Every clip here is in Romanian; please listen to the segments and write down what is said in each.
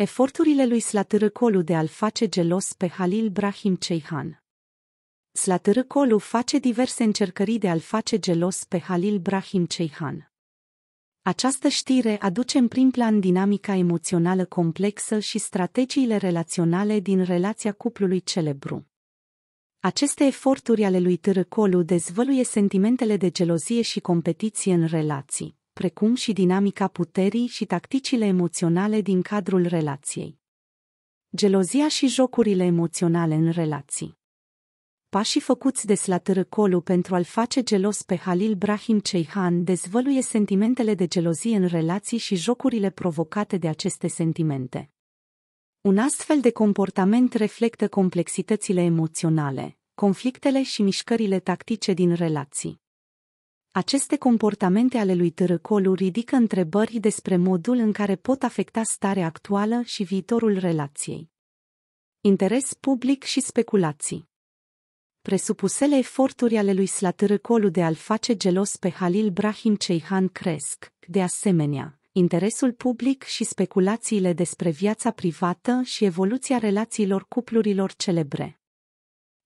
Eforturile lui Slatărăcolu de a-l face gelos pe Halil Brahim Ceihan Slatărăcolu face diverse încercări de a-l face gelos pe Halil Brahim Ceihan. Această știre aduce în prim plan dinamica emoțională complexă și strategiile relaționale din relația cuplului celebru. Aceste eforturi ale lui Târăcolu dezvăluie sentimentele de gelozie și competiție în relații precum și dinamica puterii și tacticile emoționale din cadrul relației. Gelozia și jocurile emoționale în relații. Pașii făcuți de colu pentru a-l face gelos pe Halil Brahim Ceihan dezvăluie sentimentele de gelozie în relații și jocurile provocate de aceste sentimente. Un astfel de comportament reflectă complexitățile emoționale, conflictele și mișcările tactice din relații. Aceste comportamente ale lui Târăcolu ridică întrebări despre modul în care pot afecta starea actuală și viitorul relației. Interes public și speculații Presupusele eforturi ale lui Slatârăcolu de a-l face gelos pe Halil Brahim Ceihan cresc, de asemenea, interesul public și speculațiile despre viața privată și evoluția relațiilor cuplurilor celebre.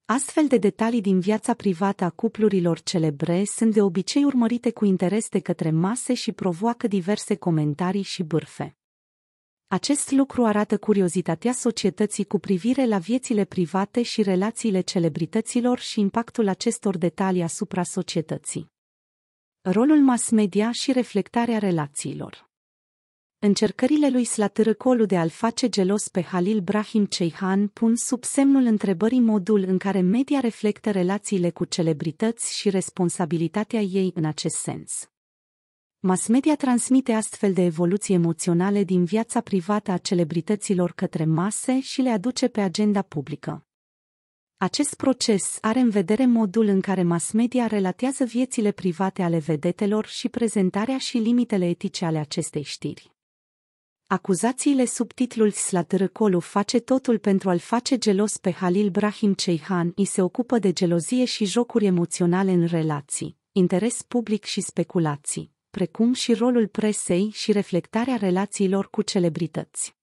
Astfel de detalii din viața privată a cuplurilor celebre sunt de obicei urmărite cu interes de către mase și provoacă diverse comentarii și bârfe. Acest lucru arată curiozitatea societății cu privire la viețile private și relațiile celebrităților și impactul acestor detalii asupra societății. Rolul mass media și reflectarea relațiilor Încercările lui Slatârăcolu de a-l face gelos pe Halil Brahim Ceihan pun sub semnul întrebării modul în care media reflectă relațiile cu celebrități și responsabilitatea ei în acest sens. Mass media transmite astfel de evoluții emoționale din viața privată a celebrităților către mase și le aduce pe agenda publică. Acest proces are în vedere modul în care mass media relatează viețile private ale vedetelor și prezentarea și limitele etice ale acestei știri. Acuzațiile sub titlul Slat face totul pentru a-l face gelos pe Halil Brahim Ceihan, și se ocupă de gelozie și jocuri emoționale în relații, interes public și speculații, precum și rolul presei și reflectarea relațiilor cu celebrități.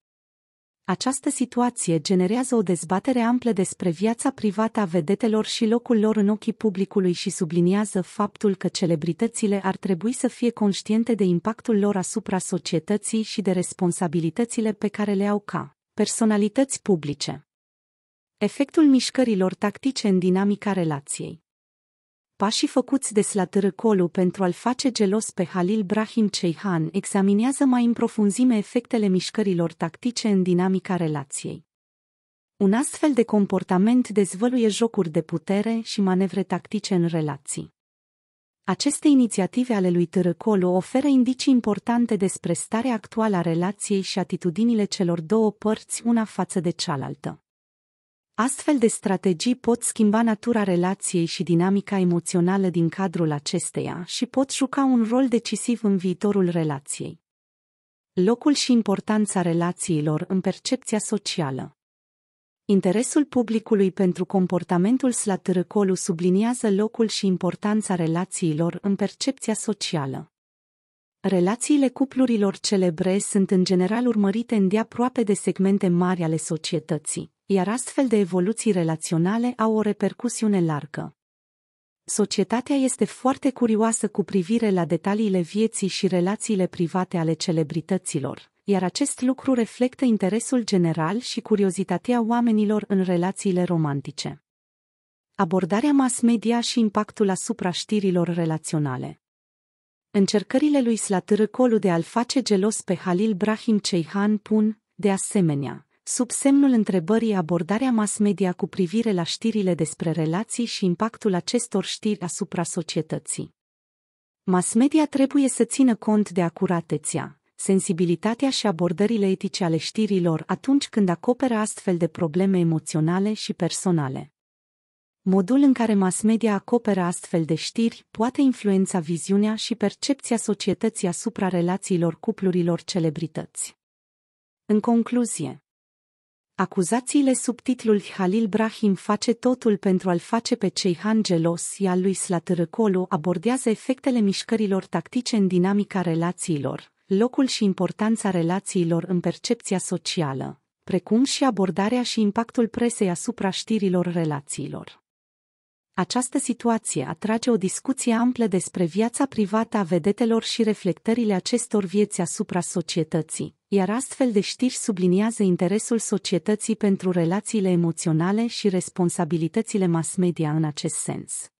Această situație generează o dezbatere amplă despre viața privată a vedetelor și locul lor în ochii publicului și subliniază faptul că celebritățile ar trebui să fie conștiente de impactul lor asupra societății și de responsabilitățile pe care le au ca personalități publice. Efectul mișcărilor tactice în dinamica relației pașii făcuți de Slatărăcolu pentru a-l face gelos pe Halil Brahim Ceihan examinează mai în profunzime efectele mișcărilor tactice în dinamica relației. Un astfel de comportament dezvăluie jocuri de putere și manevre tactice în relații. Aceste inițiative ale lui Târăcolu oferă indicii importante despre starea actuală a relației și atitudinile celor două părți una față de cealaltă. Astfel de strategii pot schimba natura relației și dinamica emoțională din cadrul acesteia și pot juca un rol decisiv în viitorul relației. Locul și importanța relațiilor în percepția socială Interesul publicului pentru comportamentul slatârăcolu subliniază locul și importanța relațiilor în percepția socială. Relațiile cuplurilor celebre sunt în general urmărite îndeaproape de segmente mari ale societății iar astfel de evoluții relaționale au o repercusiune largă. Societatea este foarte curioasă cu privire la detaliile vieții și relațiile private ale celebrităților, iar acest lucru reflectă interesul general și curiozitatea oamenilor în relațiile romantice. Abordarea mass media și impactul asupra știrilor relaționale Încercările lui Slatârcolu de a-l face gelos pe Halil Brahim Ceihan pun, de asemenea, sub semnul întrebării abordarea mass media cu privire la știrile despre relații și impactul acestor știri asupra societății. Mass media trebuie să țină cont de acuratețea, sensibilitatea și abordările etice ale știrilor atunci când acoperă astfel de probleme emoționale și personale. Modul în care mass media acoperă astfel de știri poate influența viziunea și percepția societății asupra relațiilor cuplurilor celebrități. În concluzie, Acuzațiile sub titlul Halil Brahim face totul pentru a-l face pe cei hangelos, iar lui Slatărăcolo abordează efectele mișcărilor tactice în dinamica relațiilor, locul și importanța relațiilor în percepția socială, precum și abordarea și impactul presei asupra știrilor relațiilor. Această situație atrage o discuție amplă despre viața privată a vedetelor și reflectările acestor vieți asupra societății, iar astfel de știri subliniază interesul societății pentru relațiile emoționale și responsabilitățile mass media în acest sens.